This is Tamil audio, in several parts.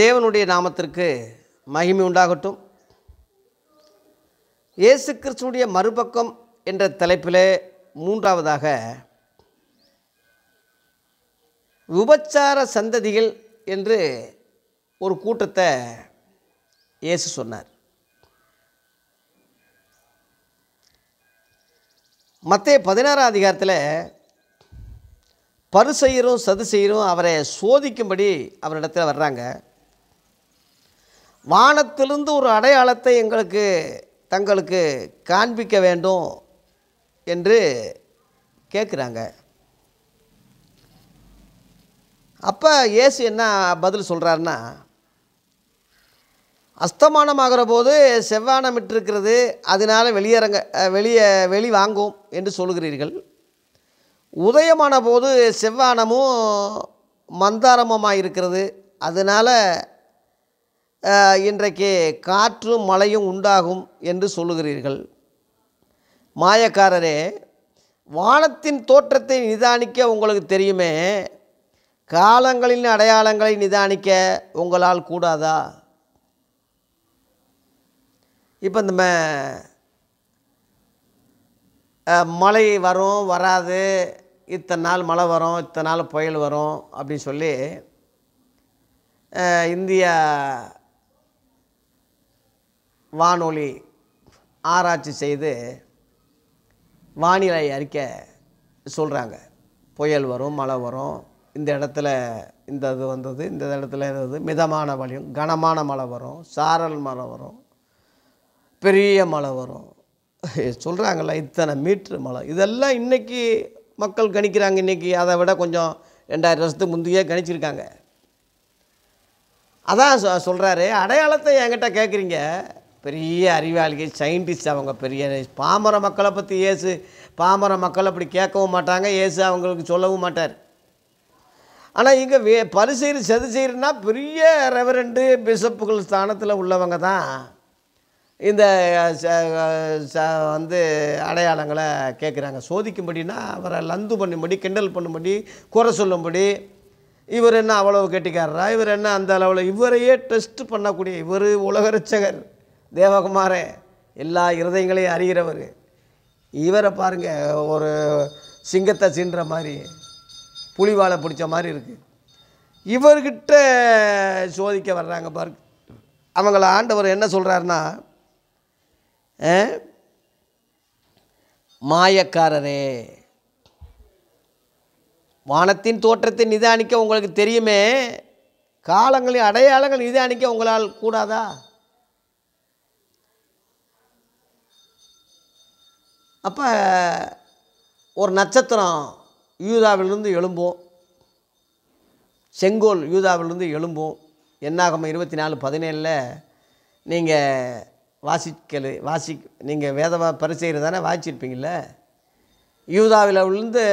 தேவனுடைய நாமத்திற்கு மகிமை உண்டாகட்டும் இயேசு கிறிஸ்துடைய மறுபக்கம் என்ற தலைப்பிலே மூன்றாவதாக விபச்சார சந்ததிகள் என்று ஒரு கூட்டத்தை இயேசு சொன்னார் மற்ற பதினாறாம் அதிகாரத்தில் பரு செய்கிறோம் சது செய்கிறோம் அவரை சோதிக்கும்படி அவரிடத்தில் வர்றாங்க வானத்திலிருந்து ஒரு அடையாளத்தை எங்களுக்கு தங்களுக்கு காண்பிக்க வேண்டும் என்று கேட்குறாங்க அப்போ இயேசு என்ன பதில் சொல்கிறாருன்னா அஸ்தமானம் ஆகிற போது செவ்வானம் இட்டிருக்கிறது அதனால் வெளியரங்க வெளியே வெளி வாங்கும் என்று சொல்கிறீர்கள் உதயமான போது செவ்வானமும் மந்தாரமுமாக இருக்கிறது அதனால் இன்றைக்கு காற்றும் மழையும் உண்டாகும் என்று சொல்லுகிறீர்கள் மாயக்காரரே வானத்தின் தோற்றத்தை நிதானிக்க உங்களுக்கு தெரியுமே காலங்களின் அடையாளங்களை நிதானிக்க உங்களால் கூடாதா இப்போ இந்த மழை வரும் வராது இத்தனை நாள் மழை வரும் இத்தனை நாள் புயல் வரும் அப்படின்னு சொல்லி இந்தியா வானொலி ஆராய்ச்சி செய்து வானிலை அறிக்கை சொல்கிறாங்க புயல் வரும் மழை வரும் இந்த இடத்துல இந்த இது வந்தது இந்த இடத்துல இருந்தது மிதமான வழியும் கனமான மழை வரும் சாரல் மழை வரும் பெரிய மழை வரும் சொல்கிறாங்கல்ல இத்தனை மீட்ரு மழை இதெல்லாம் இன்றைக்கி மக்கள் கணிக்கிறாங்க இன்றைக்கி அதை விட கொஞ்சம் ரெண்டாயிரம் வருஷத்துக்கு முந்தையே கணிச்சிருக்காங்க அதான் சொல்கிறாரு அடையாளத்தை என்கிட்ட கேட்குறீங்க பெரிய அறிவாளிகள் சயின்டிஸ்ட் அவங்க பெரிய பாமர மக்களை பற்றி ஏசு பாமர மக்கள் அப்படி கேட்கவும் மாட்டாங்க ஏசு அவங்களுக்கு சொல்லவும் மாட்டார் ஆனால் இங்கே வே பரிசீர் செதுசீர்னா பெரிய ரெவரண்டு பிஷப்புகள் ஸ்தானத்தில் உள்ளவங்க தான் இந்த வந்து அடையாளங்களை கேட்குறாங்க சோதிக்கும்படினா அவரை லந்து பண்ணும்படி கிண்டல் பண்ணும்படி குறை சொல்லும்படி இவர் என்ன அவ்வளவு கெட்டிக்காரரா இவர் என்ன அந்த அளவில் இவரையே டெஸ்ட் பண்ணக்கூடிய இவர் உலக ரச்சகர் தேவகுமாரே எல்லா இருதயங்களையும் அறிகிறவர் இவரை பாருங்கள் ஒரு சிங்கத்தை சின்ற மாதிரி புலிவாலை பிடிச்ச மாதிரி இருக்குது இவர்கிட்ட சோதிக்க வர்றாங்க பாரு அவங்கள ஆண்டவர் என்ன சொல்கிறாருன்னா மாயக்காரரே வானத்தின் தோற்றத்தை நிதானிக்க உங்களுக்கு தெரியுமே காலங்களின் அடையாளங்கள் நிதானிக்க உங்களால் கூடாதா அப்போ ஒரு நட்சத்திரம் யூதாவிலிருந்து எழும்போம் செங்கோல் யூதாவிலிருந்து எழும்பும் என்னாகும் இருபத்தி நாலு பதினேழில் நீங்கள் வாசிக்கல் வாசி நீங்கள் வேதவா பரிசெய்கிற தானே வாசிச்சிருப்பீங்கள யூதாவில் விழுந்து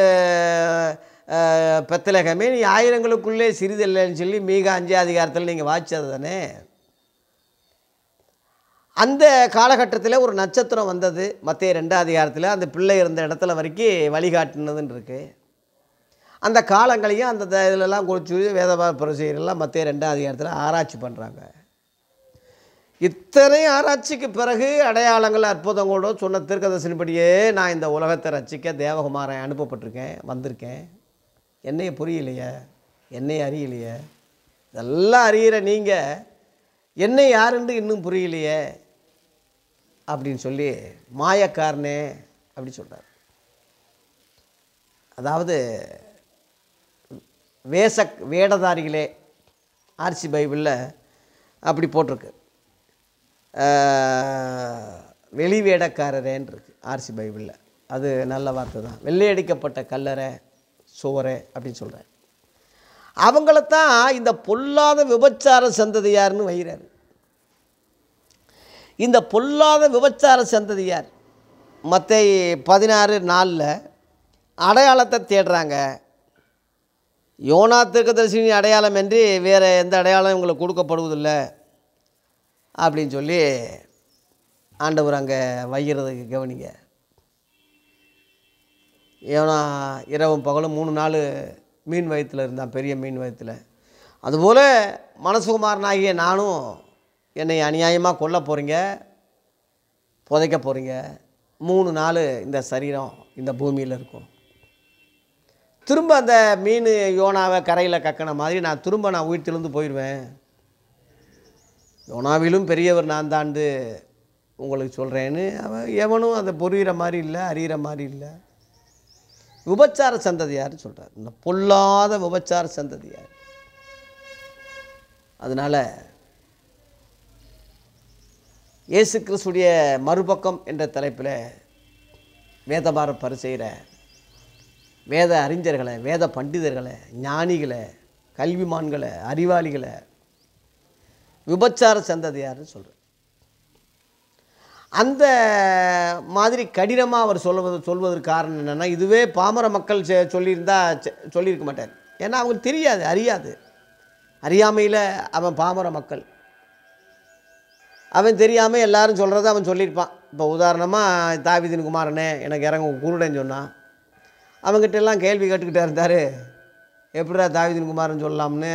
பெத்தலகமே நீ ஆயிரங்களுக்குள்ளே சிறிதில்லைன்னு சொல்லி மீக அஞ்சே அதிகாரத்தில் நீங்கள் வாசித்தது தானே அந்த காலகட்டத்தில் ஒரு நட்சத்திரம் வந்தது மத்திய ரெண்டாம் அதிகாரத்தில் அந்த பிள்ளை இருந்த இடத்துல வரைக்கும் வழிகாட்டினதுன்னு இருக்குது அந்த காலங்களையும் அந்த இதிலெல்லாம் குறித்து வேத பிரசீரெல்லாம் மற்ற ரெண்டாம் அதிகாரத்தில் ஆராய்ச்சி பண்ணுறாங்க இத்தனை ஆராய்ச்சிக்கு பிறகு அடையாளங்கள் அற்புதங்களோட சொன்ன தீர்க்கதர்சனப்படியே நான் இந்த உலகத்தை ரசிக்க தேவகுமாரன் அனுப்பப்பட்டிருக்கேன் வந்திருக்கேன் என்னையை புரியலையே என்னை அறியலையே இதெல்லாம் அறிகிற நீங்கள் என்னை யாருன்னு இன்னும் புரியலையே அப்படின்னு சொல்லி மாயக்காரனே அப்படி சொல்கிறார் அதாவது வேச வேடதாரிகளே ஆர்சி பைபிளில் அப்படி போட்டிருக்கு வெளி வேடக்காரரேன்னு ஆர்சி பைபிளில் அது நல்ல வார்த்தை தான் வெள்ளையடிக்கப்பட்ட கல்லறை சுவரை அப்படின்னு சொல்கிறார் அவங்களத்தான் இந்த பொல்லாத விபச்சார சந்ததியார்னு வைகிறார் இந்த பொல்லாத விபச்சார சந்ததியார் மற்ற பதினாறு நாளில் அடையாளத்தை தேடுறாங்க யோனா தீர்க்கதரிசினின் அடையாளம் என்று வேறு எந்த அடையாளம் இவங்களுக்கு கொடுக்கப்படுவதில்லை அப்படின்னு சொல்லி ஆண்டவர் அங்கே வைகிறதுக்கு கவனிங்க ஏன்னா இரவும் பகலும் மூணு நாள் மீன் வயத்தில் இருந்தான் பெரிய மீன் வயத்தில் அதுபோல் மனசுகுமாரனாகிய நானும் என்னை அநியாயமாக கொல்ல போகிறீங்க புதைக்க போகிறீங்க மூணு நாள் இந்த சரீரம் இந்த பூமியில் இருக்கும் திரும்ப அந்த மீன் யோனாவை கரையில் கக்கின மாதிரி நான் திரும்ப நான் உயிர் தெழுந்து போயிடுவேன் யோனாவிலும் பெரியவர் நான் தாண்டு உங்களுக்கு சொல்கிறேன்னு அவன் எவனும் அதை பொறியிற மாதிரி இல்லை அறிகிற மாதிரி இல்லை விபச்சார சந்ததியார் சொல்கிறார் இந்த பொல்லாத விபச்சார சந்ததியார் அதனால் இயேசு கிறிஸ்துடைய மறுபக்கம் என்ற தலைப்பில் வேதபார பரிசெய்கிற வேத அறிஞர்களை வேத பண்டிதர்களை ஞானிகளை கல்விமான்களை அறிவாளிகளை விபச்சார சந்ததியார்னு சொல்கிறேன் அந்த மாதிரி கடினமாக அவர் சொல்வது சொல்வதற்கு காரணம் என்னென்னா இதுவே பாமர மக்கள் சொல்லியிருந்தா சொல்லியிருக்க மாட்டார் ஏன்னா அவங்களுக்கு தெரியாது அறியாது அறியாமையில் அவன் பாமர மக்கள் அவன் தெரியாமல் எல்லாரும் சொல்கிறத அவன் சொல்லியிருப்பான் இப்போ உதாரணமாக தாவிதின் குமாரனே எனக்கு இறங்க குருடன்னு சொன்னான் அவங்ககிட்ட எல்லாம் கேள்வி கேட்டுக்கிட்டே இருந்தார் எப்படிரா தாவிதின் குமாரன் சொல்லலாம்னு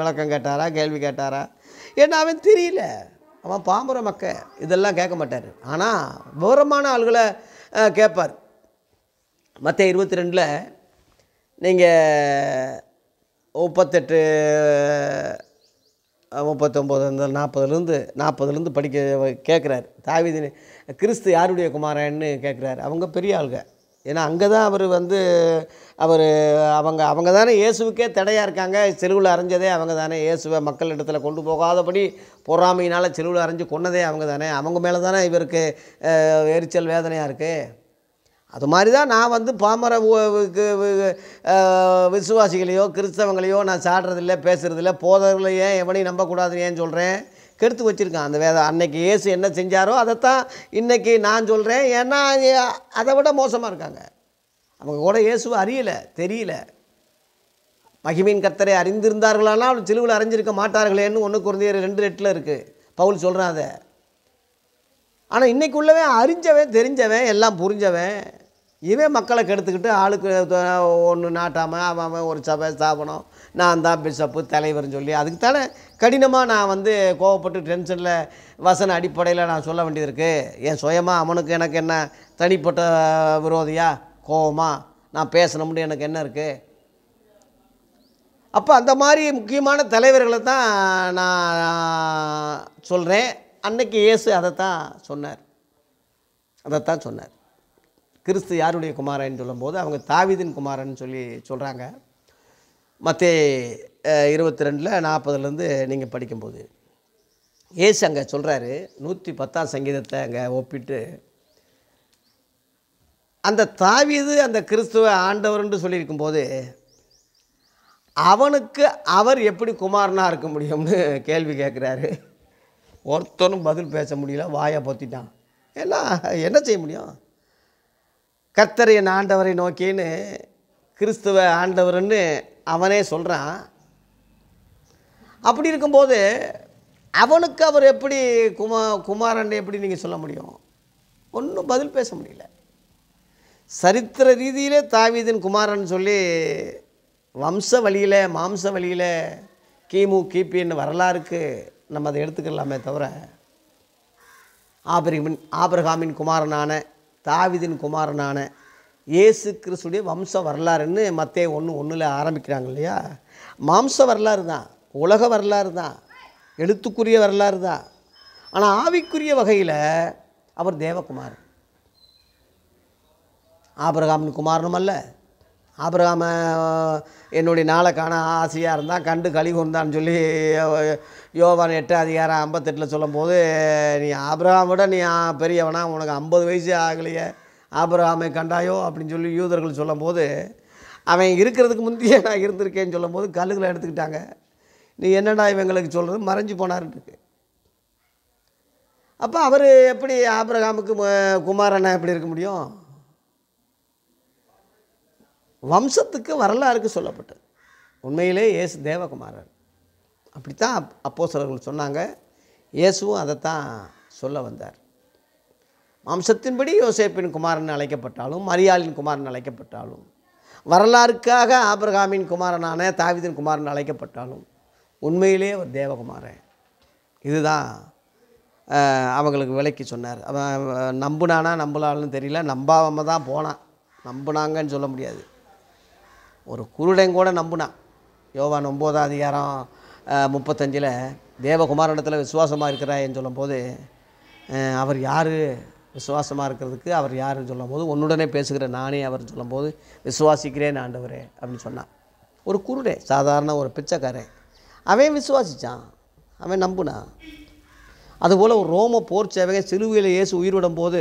விளக்கம் கேட்டாரா கேள்வி கேட்டாரா ஏன்னா அவன் தெரியல அவன் பாம்புற மக்க இதெல்லாம் கேட்க மாட்டார் ஆனால் விவரமான ஆள்களை கேட்பார் மற்ற இருபத்தி ரெண்டில் நீங்கள் முப்பத்தெட்டு முப்பத்தொம்போது அந்த நாற்பதுலேருந்து நாற்பதுலேருந்து படிக்க கேட்குறாரு தாவிதின் கிறிஸ்து யாருடைய குமாரன்னு கேட்குறாரு அவங்க பெரிய ஆளுங்க ஏன்னா அங்கே தான் அவர் வந்து அவர் அவங்க அவங்க தானே இயேசுவுக்கே தடையாக இருக்காங்க செருவில் அரைஞ்சதே அவங்க தானே இயேசுவை மக்கள் இடத்துல கொண்டு போகாதபடி பொறாமையினால் செலுவில் அரைஞ்சு கொன்னதே அவங்க தானே அவங்க மேலே தானே இவருக்கு எரிச்சல் வேதனையாக இருக்குது அது மாதிரி தான் நான் வந்து பாமர விசுவாசிகளையோ கிறிஸ்தவங்களையோ நான் சாடுறதில்ல பேசுகிறதில்ல போதவர்களை ஏன் எவனையும் நம்பக்கூடாதுன்னு ஏன் சொல்கிறேன் கெடுத்து வச்சுருக்கான் அந்த வேதம் அன்னைக்கு இயேசு என்ன செஞ்சாரோ அதைத்தான் இன்றைக்கி நான் சொல்கிறேன் ஏன்னா அதை விட மோசமாக இருக்காங்க அவங்க கூட இயேசு அறியலை தெரியல மகிமின் கர்த்தரை அறிந்திருந்தார்களானால் அவள் சிலுவில் அறிஞ்சிருக்க மாட்டார்களேன்னு ஒன்று குறைந்த ரெண்டு எட்டில் இருக்குது பவுல் சொல்கிறான் அதை ஆனால் இன்றைக்கி உள்ளவன் அறிஞ்சவன் தெரிஞ்சவன் எல்லாம் புரிஞ்சவன் இவன் மக்களை கெடுத்துக்கிட்டு ஆளுக்கு ஒன்று நாட்டாமல் அவன் அவன் ஒரு சபை ஸ்தாபனம் நான் தான் பிஷப்பு தலைவர்னு சொல்லி அதுக்கு தானே கடினமாக நான் வந்து கோவப்பட்டு டென்ஷனில் வசன அடிப்படையில் நான் சொல்ல வேண்டியது இருக்குது என் சுயமாக அவனுக்கு எனக்கு என்ன தனிப்பட்ட விரோதியா கோவமாக நான் பேசணும்னு எனக்கு என்ன இருக்குது அப்போ அந்த மாதிரி முக்கியமான தலைவர்களை தான் நான் சொல்கிறேன் அன்னைக்கு இயேசு அதைத்தான் சொன்னார் அதைத்தான் சொன்னார் கிறிஸ்து யாருடைய குமாரன்னு சொல்லும்போது அவங்க தாவிதின் குமாரன்னு சொல்லி சொல்கிறாங்க மற்ற இருபத்தி ரெண்டில் நாற்பதுலேருந்து நீங்கள் படிக்கும்போது ஏசு அங்கே சொல்கிறாரு நூற்றி பத்தாம் சங்கீதத்தை அங்கே ஒப்பிட்டு அந்த தாவிது அந்த கிறிஸ்துவ ஆண்டவர்னு சொல்லியிருக்கும் போது அவனுக்கு அவர் எப்படி குமாரனாக இருக்க முடியும்னு கேள்வி கேட்குறாரு ஒருத்தனும் பதில் பேச முடியல வாயை பொத்திட்டான் எல்லாம் என்ன செய்ய முடியும் கத்தரைய ஆண்டவரை நோக்கின்னு கிறிஸ்துவ ஆண்டவர்னு அவனே சொல்கிறான் அப்படி இருக்கும்போது அவனுக்கு அவர் எப்படி குமா குமாரன் எப்படி நீங்கள் சொல்ல முடியும் ஒன்றும் பதில் பேச முடியல சரித்திர ரீதியிலே தாவீதின் குமாரன் சொல்லி வம்ச வழியில் மாம்ச வழியில் கிமு கிபின்னு வரலாறுக்கு நம்ம அதை எடுத்துக்கலாமே தவிர ஆபிரகமின் ஆபிரகாமின் குமாரனான தாவிதின் குமாரனான இயேசு கிறிஸ்துடைய வம்ச வரலாறுன்னு மற்ற ஒன்று ஒன்றில் ஆரம்பிக்கிறாங்க இல்லையா மாம்ச வரலாறு தான் உலக வரலாறு தான் எழுத்துக்குரிய வரலாறு தான் ஆனால் ஆவிக்குரிய வகையில் அவர் தேவகுமார் ஆபிரகாமின் குமாரனும் அல்ல அப்புறம் என்னுடைய நாளை காண ஆசையாக இருந்தால் கண்டு கழி கொண்டான்னு சொல்லி யோவான் எட்டு அதிகாரம் ஐம்பத்தெட்டில் சொல்லும்போது நீ அப்ரஹாம் விட நீ பெரியவனா உனக்கு ஐம்பது வயசு ஆகலையே அப்ரஹாமை கண்டாயோ அப்படின்னு சொல்லி யூதர்கள் சொல்லும்போது அவன் இருக்கிறதுக்கு முந்தைய நான் இருந்திருக்கேன்னு சொல்லும்போது கல்லுகளை எடுத்துக்கிட்டாங்க நீ என்னடா இவங்களுக்கு சொல்கிறது மறைஞ்சு போனார்ன்ருக்கு அப்போ அவர் எப்படி ஆப்ரஹாமுக்கு குமாரனா எப்படி இருக்க முடியும் வம்சத்துக்கு வரலாறுக்கு சொல்லப்பட்டது உண்மையிலே இயேசு தேவகுமாரர் அப்படித்தான் அப் அப்போ சிலர்கள் சொன்னாங்க இயேசுவும் அதைத்தான் சொல்ல வந்தார் வம்சத்தின்படி யோசேப்பின் குமாரன் அழைக்கப்பட்டாலும் மரியாளின் குமாரன் அழைக்கப்பட்டாலும் வரலாறுக்காக ஆபிரகாமின் குமாரனான தாவிதின் குமாரன் அழைக்கப்பட்டாலும் உண்மையிலே ஒரு தேவகுமாரன் இதுதான் அவங்களுக்கு விலைக்கு சொன்னார் அவன் நம்புனானா நம்பலாள்னு தெரியல நம்பாமல் தான் போனான் நம்புனாங்கன்னு சொல்ல முடியாது ஒரு கூட நம்புனான் யோவான் ஒம்போதாம் அதிகாரம் முப்பத்தஞ்சில் தேவகுமாரிடத்தில் விசுவாசமாக இருக்கிறாயன்னு சொல்லும்போது அவர் யார் விசுவாசமாக இருக்கிறதுக்கு அவர் யாருன்னு சொல்லும்போது உன்னுடனே பேசுகிற நானே அவர் சொல்லும்போது விசுவாசிக்கிறேன் ஆண்டவர் அப்படின்னு சொன்னான் ஒரு குருடே சாதாரண ஒரு பிச்சைக்காரன் அவன் விசுவாசித்தான் அவன் நம்புனான் அதுபோல் ஒரு ரோம போர் சேவகன் சிறுவியில் இயேசு உயிர்விடும் போது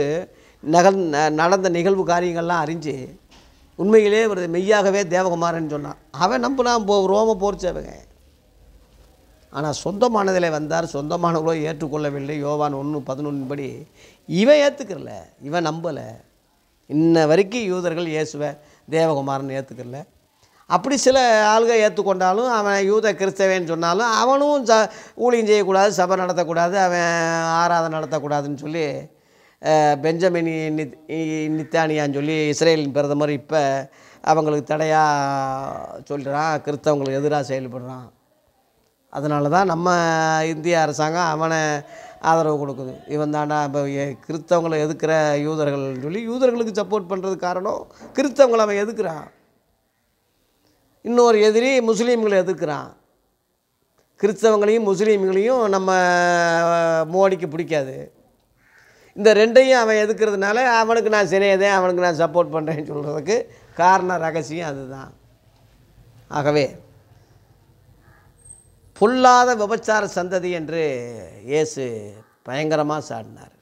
நகல் நடந்த நிகழ்வு காரியங்கள்லாம் அறிஞ்சு உண்மையிலே ஒரு மெய்யாகவே தேவகுமாரன் சொன்னான் அவன் நம்பினான் போ ரோம போர்ச்சவங்க ஆனால் சொந்தமானதில் வந்தார் சொந்தமானவர்களோ ஏற்றுக்கொள்ளவில்லை யோவான் ஒன்று பதினொன்று படி இவன் ஏற்றுக்கிறல இவன் நம்பலை இன்ன வரைக்கும் யூதர்கள் இயேசுவை தேவகுமாரன் ஏற்றுக்கிறல அப்படி சில ஆளுக ஏற்றுக்கொண்டாலும் அவன் யூத கிறிஸ்தவன் சொன்னாலும் அவனும் ச ஊழியம் செய்யக்கூடாது சபை நடத்தக்கூடாது அவன் ஆராதனை நடத்தக்கூடாதுன்னு சொல்லி பெஞ்சமினி நித்தானியான்னு சொல்லி இஸ்ரேலின் பிரதமர் இப்போ அவங்களுக்கு தடையாக சொல்கிறான் கிறிஸ்தவங்களுக்கு எதிராக செயல்படுறான் அதனால தான் நம்ம இந்திய அரசாங்கம் அவனை ஆதரவு கொடுக்குது இவன் தாண்டா இப்போ கிறிஸ்தவங்களை எதுக்கிற யூதர்கள்னு சொல்லி யூதர்களுக்கு சப்போர்ட் பண்ணுறது காரணம் கிறிஸ்தவங்களை அவன் எதுக்குறான் இன்னொரு எதிரி முஸ்லீம்களை எதிர்க்கிறான் கிறிஸ்தவங்களையும் முஸ்லீம்களையும் நம்ம மோடிக்கு பிடிக்காது இந்த ரெண்டையும் அவன் எதுக்கிறதுனால அவனுக்கு நான் சிறையதேன் அவனுக்கு நான் சப்போர்ட் பண்ணுறேன்னு சொல்கிறதுக்கு காரண ரகசியம் அதுதான் ஆகவே புல்லாத விபச்சார சந்ததி என்று இயேசு பயங்கரமாக சாடினார்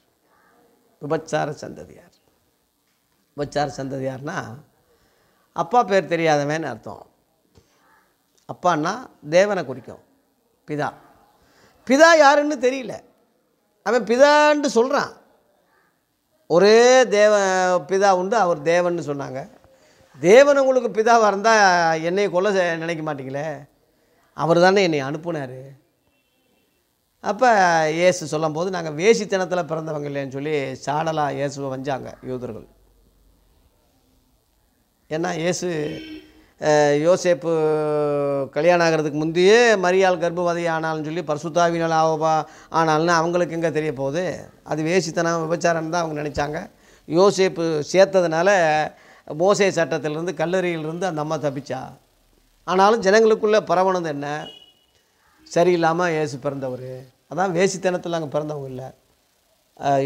விபச்சார சந்ததியார் விபச்சார சந்ததியார்னா அப்பா பேர் தெரியாதவன் அர்த்தம் அப்பான்னா தேவனை குறிக்கும் பிதா பிதா யாருன்னு தெரியல அவன் பிதான்ட்டு சொல்கிறான் ஒரே தேவ பிதா உண்டு அவர் தேவன் சொன்னாங்க தேவன் உங்களுக்கு பிதாவாக இருந்தால் என்னை கொல்ல நினைக்க மாட்டிங்களே அவர் தானே என்னை அனுப்புனார் அப்போ இயேசு சொல்லும் போது நாங்கள் வேசித்தனத்தில் பிறந்தவங்க இல்லைன்னு சொல்லி சாடலாக இயேசுவை வஞ்சாங்க யூதர்கள் ஏன்னா இயேசு யோசேப்பு கல்யாணம் ஆகிறதுக்கு முந்தையே மரியாள் கர்ப்பவதி ஆனாலும் சொல்லி பர்சுத்தாவினால் ஆவோபா ஆனால்னு அவங்களுக்கு எங்கே தெரிய போகுது அது வேசித்தனம் விபச்சாரம் தான் அவங்க நினச்சாங்க யோசேப்பு சேர்த்ததுனால மோசை சட்டத்திலிருந்து கல்லறையிலிருந்து அந்த அம்மா தப்பிச்சா ஆனாலும் ஜனங்களுக்குள்ளே பரவனது என்ன சரியில்லாமல் ஏசு பிறந்தவர் அதான் வேசித்தனத்தில் அங்கே பிறந்தவங்க இல்லை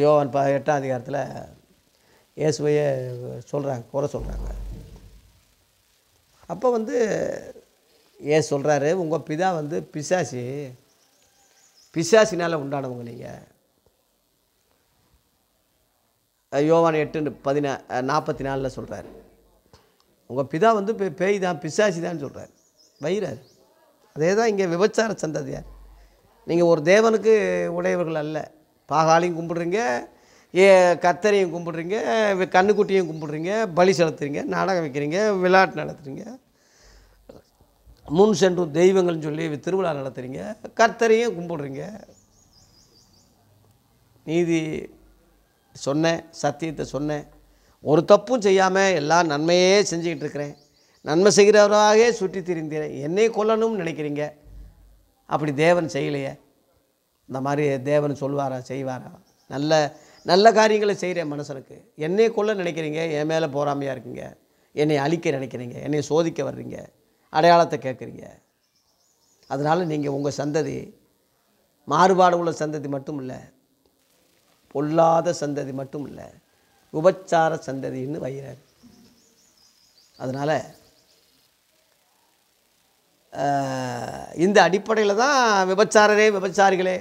யோவன் ப எட்டாம் அதிகாரத்தில் இயேசுவையே சொல்கிறாங்க குறை சொல்கிறாங்க அப்போ வந்து ஏன் சொல்கிறாரு உங்கள் பிதா வந்து பிசாசி பிசாசினால் உண்டானவங்க நீங்கள் யோவான் எட்டு பதினா நாற்பத்தி நாலில் சொல்கிறார் உங்கள் பிதா வந்து பேய் தான் பிசாசி தான் சொல்கிறார் வயிறார் அதே தான் இங்கே விபச்சார சந்ததியார் நீங்கள் ஒரு தேவனுக்கு உடையவர்கள் அல்ல பாகாலையும் கும்பிடுறீங்க ஏ கத்தரையும் கும்பிட்றீங்க கண்ணுக்குட்டியும் கும்பிட்றீங்க பலி செலுத்துறீங்க நாடகம் வைக்கிறீங்க விளையாட்டு நடத்துகிறீங்க முன் சென்று தெய்வங்கள்னு சொல்லி திருவிழா நடத்துகிறீங்க கத்தரையும் கும்பிட்றீங்க நீதி சொன்னேன் சத்தியத்தை சொன்னேன் ஒரு தப்பும் செய்யாமல் எல்லாம் நன்மையே செஞ்சுக்கிட்டு இருக்கிறேன் நன்மை செய்கிறவராகவே சுற்றி திரிந்தேன் என்னை கொல்லணும்னு நினைக்கிறீங்க அப்படி தேவன் செய்யலையே இந்த மாதிரி தேவன் சொல்வாரா செய்வாரா நல்ல நல்ல காரியங்களை செய்கிறேன் மனுஷனுக்கு என்னை கொள்ள நினைக்கிறீங்க என் மேலே போகாமையாக இருக்குங்க என்னை அழிக்க நினைக்கிறீங்க என்னை சோதிக்க வர்றீங்க அடையாளத்தை கேட்குறீங்க அதனால் நீங்கள் உங்கள் சந்ததி மாறுபாடு உள்ள சந்ததி மட்டும் இல்லை பொல்லாத சந்ததி மட்டும் இல்லை உபச்சார சந்ததின்னு வைகிறார் அதனால் இந்த அடிப்படையில் தான் விபச்சாரரே விபச்சாரிகளே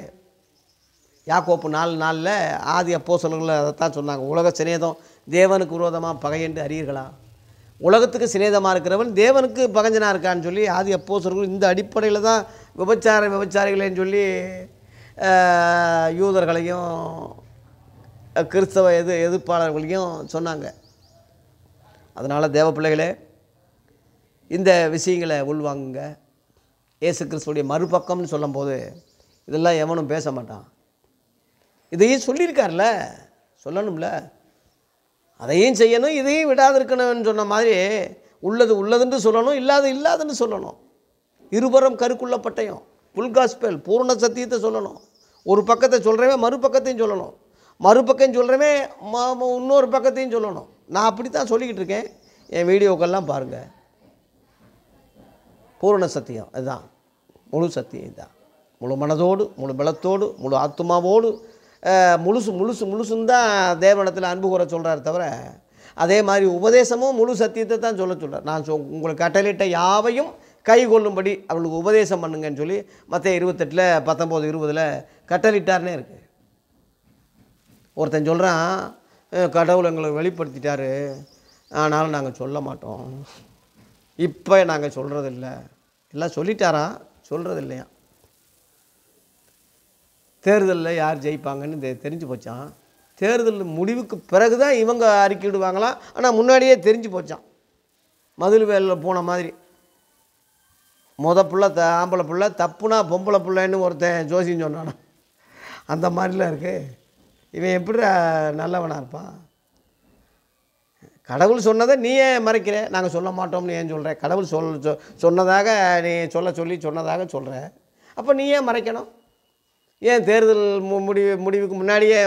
யாக்கோப்பு நாலு நாளில் ஆதி அப்போ சொல்லுங்கள அதைத்தான் சொன்னாங்க உலக சிநேதம் தேவனுக்கு விரோதமாக என்று அறியீர்களா உலகத்துக்கு சிநேதமாக இருக்கிறவன் தேவனுக்கு பகஞ்சனாக இருக்கான்னு சொல்லி ஆதி அப்போ சொல்கிறோம் இந்த அடிப்படையில் தான் விபச்சார விபச்சாரிகளேன்னு சொல்லி யூதர்களையும் கிறிஸ்தவ எது எதிர்ப்பாளர்களையும் சொன்னாங்க அதனால் தேவ பிள்ளைகளே இந்த விஷயங்களை உள்வாங்குங்க இயேசு கிறிஸ்துடைய மறுபக்கம்னு சொல்லும்போது இதெல்லாம் எவனும் பேச மாட்டான் இதையும் சொல்லியிருக்கார்ல சொல்லணும்ல அதையும் செய்யணும் இதையும் விடாது இருக்கணும்னு சொன்ன மாதிரி உள்ளது உள்ளதுன்னு சொல்லணும் இல்லாது இல்லாதுன்னு சொல்லணும் இருபுறம் கருக்குள்ள பட்டயம் புல்காஸ்பெல் பூர்ண சத்தியத்தை சொல்லணும் ஒரு பக்கத்தை சொல்கிறவன் மறுபக்கத்தையும் சொல்லணும் மறுபக்கம் சொல்கிறவன் இன்னொரு பக்கத்தையும் சொல்லணும் நான் அப்படி தான் சொல்லிக்கிட்டு இருக்கேன் என் வீடியோக்கெல்லாம் பாருங்கள் பூரண சத்தியம் அதுதான் முழு சத்தியம் இதுதான் முழு மனதோடு முழு பலத்தோடு முழு ஆத்மாவோடு முழுசு முழுசு முழுசுன்னு தான் தேவனத்தில் அன்பு கூற சொல்கிறார் தவிர அதே மாதிரி உபதேசமும் முழு சத்தியத்தை தான் சொல்ல சொல்கிறார் நான் சொ உங்களுக்கு கட்டளிட்ட யாவையும் கை கொள்ளும்படி அவளுக்கு உபதேசம் பண்ணுங்கன்னு சொல்லி மற்ற இருபத்தெட்டில் பத்தொம்போது இருபதில் கட்டளிட்டார்னே இருக்குது ஒருத்தன் சொல்கிறான் கடவுள் எங்களை வெளிப்படுத்திட்டார் ஆனாலும் நாங்கள் சொல்ல மாட்டோம் இப்போ நாங்கள் சொல்கிறதில்ல எல்லாம் சொல்லிட்டாரான் சொல்கிறது இல்லையா தேர்தலில் யார் ஜெயிப்பாங்கன்னு தெ தெரிஞ்சு போச்சான் தேர்தல் முடிவுக்கு பிறகு தான் இவங்க அறிக்கையிடுவாங்களாம் ஆனால் முன்னாடியே தெரிஞ்சு போச்சான் மதுள் வேலில் போன மாதிரி மொத பிள்ள த ஆம்பளை பிள்ள தப்புனா பொம்பளை பிள்ளைன்னு ஒருத்தன் ஜோசியம் சொன்னானா அந்த மாதிரிலாம் இருக்குது இவன் எப்படி நல்லவனாக இருப்பான் கடவுள் சொன்னதை நீ ஏன் மறைக்கிற நாங்கள் சொல்ல மாட்டோம்னு ஏன் சொல்கிறேன் கடவுள் சொல் சொ சொன்னதாக நீ சொல்ல சொல்லி சொன்னதாக சொல்கிற அப்போ நீ ஏன் மறைக்கணும் ஏன் தேர்தல் முடிவு முடிவுக்கு முன்னாடியே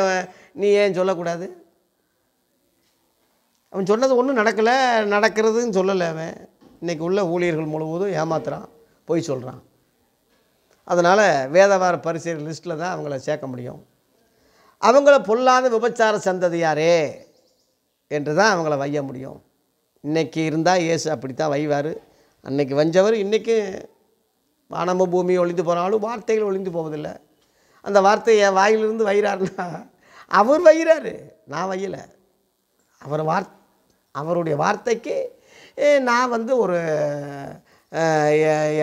நீ ஏன் சொல்லக்கூடாது அவன் சொன்னது ஒன்றும் நடக்கலை நடக்கிறதுன்னு சொல்லலை அவன் இன்றைக்கி உள்ள ஊழியர்கள் முழுவதும் ஏமாத்துறான் போய் சொல்கிறான் அதனால் வேதவார பரிசீலனை லிஸ்ட்டில் தான் அவங்கள சேர்க்க முடியும் அவங்கள பொல்லாத விபச்சார சந்ததியாரே என்று தான் அவங்கள வைய முடியும் இன்றைக்கி இருந்தால் இயேசு அப்படி தான் வைவார் அன்னைக்கு வஞ்சவர் இன்றைக்கும் வானம பூமி ஒழிந்து போனாலும் வார்த்தைகள் ஒழிந்து போவதில்லை அந்த வார்த்தை என் வாயிலிருந்து வயிறாருனா அவர் வயிறாரு நான் வையில அவர் வார் அவருடைய வார்த்தைக்கு நான் வந்து ஒரு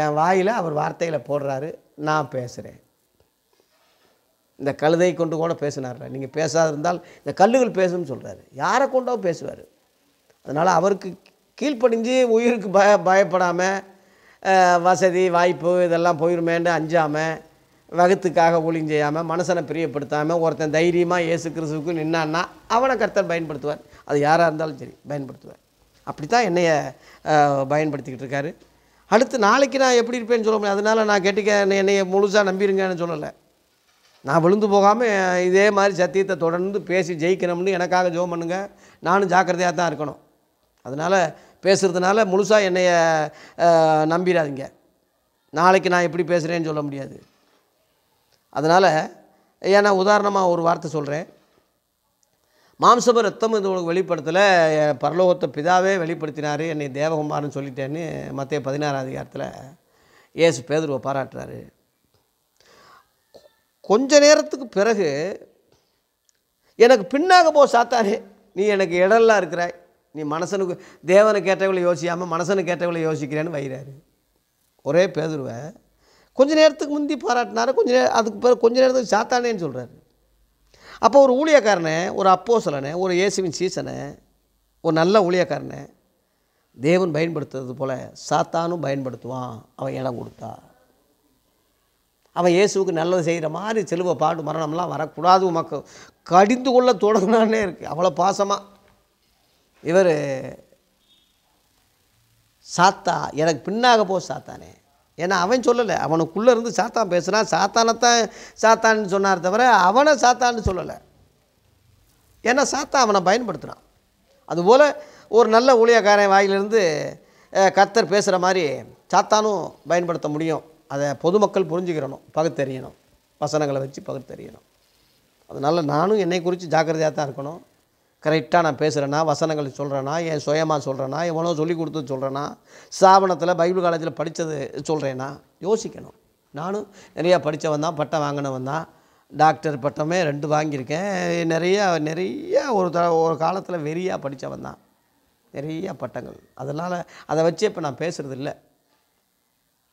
என் வாயில் அவர் வார்த்தையில் போடுறாரு நான் பேசுகிறேன் இந்த கழுதை கொண்டு கூட பேசினார்ல நீங்கள் பேசாத இருந்தால் இந்த கல்லுகள் பேசும்னு சொல்கிறாரு யாரை கொண்டோ பேசுவார் அதனால் அவருக்கு கீழ்ப்படிஞ்சு உயிருக்கு பய பயப்படாமல் வசதி வாய்ப்பு இதெல்லாம் போயிருமேன்னு அஞ்சாமல் வகுத்துக்காக ஊழியம் செய்யாமல் மனசனை பிரியப்படுத்தாமல் ஒருத்தன் தைரியமாக ஏசு கிறிஸ்துக்கு நின்னான்னா அவனை கர்த்தர் பயன்படுத்துவார் அது யாராக இருந்தாலும் சரி பயன்படுத்துவார் அப்படி தான் என்னைய பயன்படுத்திக்கிட்டு இருக்காரு அடுத்து நாளைக்கு நான் எப்படி இருப்பேன்னு சொல்ல முடியும் அதனால் நான் கேட்டுக்க என்னை முழுசாக நம்பிடுங்கன்னு சொல்லலை நான் விழுந்து போகாமல் இதே மாதிரி சத்தியத்தை தொடர்ந்து பேசி ஜெயிக்கணும்னு எனக்காக ஜோம் பண்ணுங்கள் நானும் ஜாக்கிரதையாக தான் இருக்கணும் அதனால் பேசுகிறதுனால முழுசாக என்னைய நம்பிடாதீங்க நாளைக்கு நான் எப்படி பேசுகிறேன்னு சொல்ல முடியாது அதனால் ஏன்னா உதாரணமாக ஒரு வார்த்தை சொல்கிறேன் மாம்சப ரத்தம் இது வெளிப்படுத்தல பரலோகத்தை பிதாவே வெளிப்படுத்தினார் என்னை தேவகுமார்னு சொல்லிட்டேன்னு மற்ற பதினாறாம் அதிகாரத்தில் ஏசு பேதுருவை பாராட்டுறாரு கொஞ்ச நேரத்துக்கு பிறகு எனக்கு பின்னாக போ சாத்தானே நீ எனக்கு இடம்லாம் இருக்கிறாய் நீ மனசனுக்கு தேவனை கேட்டவளை யோசிக்காமல் மனசனு கேட்டவளை யோசிக்கிறேன்னு வைகிறாரு ஒரே பேதுருவை கொஞ்ச நேரத்துக்கு முந்தி பாராட்டினார் கொஞ்ச நேரம் அதுக்கு பிறகு கொஞ்ச நேரத்துக்கு சாத்தானேன்னு சொல்கிறாரு அப்போ ஒரு ஊழியக்காரனை ஒரு அப்போசலனை ஒரு இயேசுவின் சீசனை ஒரு நல்ல ஊழியக்காரனை தேவன் பயன்படுத்துறது போல் சாத்தானும் பயன்படுத்துவான் அவன் இடம் கொடுத்தா அவன் இயேசுவுக்கு நல்லது செய்கிற மாதிரி செலுவ பாடு மரணம்லாம் வரக்கூடாது உமக்கு கடிந்து கொள்ள தொடங்கினானே இருக்குது அவ்வளோ பாசமாக இவர் சாத்தா எனக்கு பின்னாக போ சாத்தானே ஏன்னா அவன் சொல்லலை அவனுக்குள்ளே இருந்து சாத்தான் பேசுகிறான் தான் சாத்தான்னு சொன்னார் தவிர அவனை சாத்தான்னு சொல்லலை ஏன்னா சாத்தான் அவனை பயன்படுத்தினான் அதுபோல் ஒரு நல்ல ஊழியக்காரன் வாயிலிருந்து கத்தர் பேசுகிற மாதிரி சாத்தானும் பயன்படுத்த முடியும் அதை பொதுமக்கள் புரிஞ்சுக்கிறணும் பகுத்தறியணும் வசனங்களை வச்சு பகுத்தறியணும் அதனால் நானும் என்னை குறித்து ஜாக்கிரதையாக தான் இருக்கணும் கரெக்டாக நான் பேசுகிறேன்னா வசனங்கள் சொல்கிறேன்னா என் சுயமாக சொல்கிறேன்னா எவனோ சொல்லி கொடுத்து சொல்கிறேன்னா ஸ்தாபனத்தில் பைபிள் காலேஜில் படித்தது சொல்கிறேன்னா யோசிக்கணும் நானும் நிறையா படித்தவன் தான் பட்டம் வாங்கினவன் தான் டாக்டர் பட்டமே ரெண்டு வாங்கியிருக்கேன் நிறையா நிறையா ஒரு த ஒரு காலத்தில் வெறியாக படித்தவன் தான் நிறையா பட்டங்கள் அதனால் அதை வச்சு இப்போ நான் பேசுகிறது இல்லை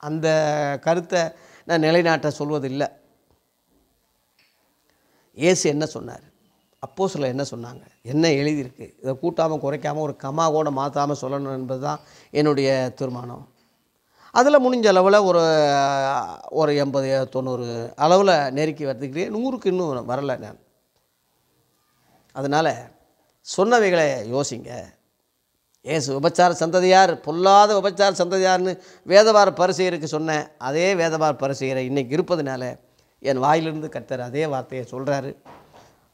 அந்த கருத்தை நான் நிலைநாட்ட சொல்வதில்லை இயேசு என்ன சொன்னார் அப்போ சில என்ன சொன்னாங்க என்ன எழுதியிருக்கு இதை கூட்டாமல் குறைக்காமல் ஒரு கம்மா கூட மாற்றாமல் சொல்லணும் என்பது தான் என்னுடைய தீர்மானம் அதில் முடிஞ்ச அளவில் ஒரு ஒரு எண்பது தொண்ணூறு அளவில் நெருக்கி வர்த்துக்கிறேன் நூறுக்கு இன்னும் வரலை நான் அதனால் சொன்னவைகளை யோசிங்க ஏசு உபச்சார சந்ததியார் பொல்லாத உபச்சார சந்ததியார்னு வேதவார பரிசெயருக்கு சொன்னேன் அதே வேதவார பரிசெயரை இன்றைக்கி இருப்பதுனால என் வாயிலிருந்து கத்தர் அதே வார்த்தையை சொல்கிறாரு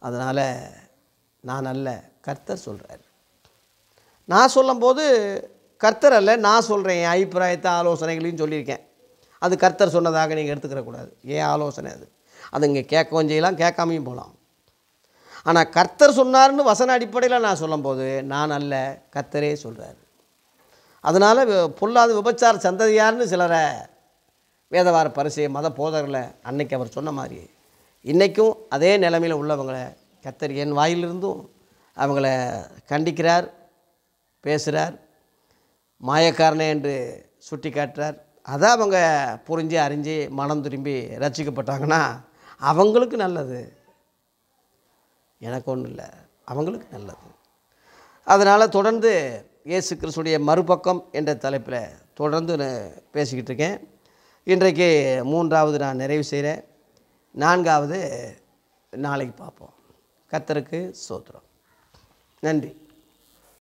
அதனால் நான் அல்ல கர்த்தர் சொல்கிறார் நான் சொல்லும்போது கர்த்தர் அல்ல நான் சொல்கிறேன் என் அபிப்பிராயத்தை ஆலோசனைகளையும் சொல்லியிருக்கேன் அது கர்த்தர் சொன்னதாக நீங்கள் எடுத்துக்கிறக்கூடாது ஏன் ஆலோசனை அது அது இங்கே கேட்கவும் செய்யலாம் கேட்காமையும் போகலாம் ஆனால் கர்த்தர் சொன்னார்னு வசன அடிப்படையில் நான் சொல்லும்போது நான் அல்ல கர்த்தரே சொல்கிறார் அதனால் பொல்லாத விபச்சார சந்ததியார்னு சிலரை வேதவார பரிசு மத போதரில் அன்னைக்கு அவர் சொன்ன மாதிரி இன்றைக்கும் அதே நிலைமையில் உள்ளவங்களை கத்தர் என் வாயிலிருந்தும் அவங்கள கண்டிக்கிறார் பேசுகிறார் மாயக்காரனை என்று சுட்டி காட்டுறார் அதை அவங்க புரிஞ்சு அறிஞ்சு மனம் திரும்பி ரசிக்கப்பட்டாங்கன்னா அவங்களுக்கு நல்லது எனக்கு ஒன்றும் இல்லை அவங்களுக்கு நல்லது அதனால் தொடர்ந்து இயேசு கிறிஸ்துடைய மறுபக்கம் என்ற தலைப்பில் தொடர்ந்து பேசிக்கிட்டு இருக்கேன் இன்றைக்கு மூன்றாவது நான் நிறைவு செய்கிறேன் நான்காவது நாளைக்கு பார்ப்போம் கத்தருக்கு சோத்திரம் நன்றி